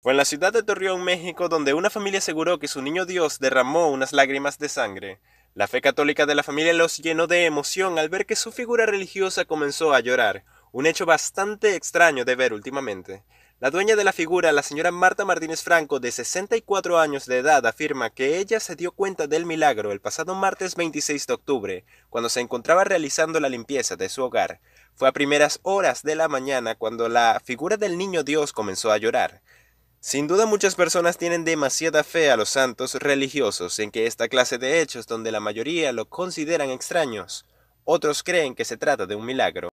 Fue en la ciudad de Torreón, México, donde una familia aseguró que su niño Dios derramó unas lágrimas de sangre. La fe católica de la familia los llenó de emoción al ver que su figura religiosa comenzó a llorar, un hecho bastante extraño de ver últimamente. La dueña de la figura, la señora Marta Martínez Franco, de 64 años de edad, afirma que ella se dio cuenta del milagro el pasado martes 26 de octubre, cuando se encontraba realizando la limpieza de su hogar. Fue a primeras horas de la mañana cuando la figura del niño Dios comenzó a llorar. Sin duda muchas personas tienen demasiada fe a los santos religiosos en que esta clase de hechos donde la mayoría lo consideran extraños, otros creen que se trata de un milagro.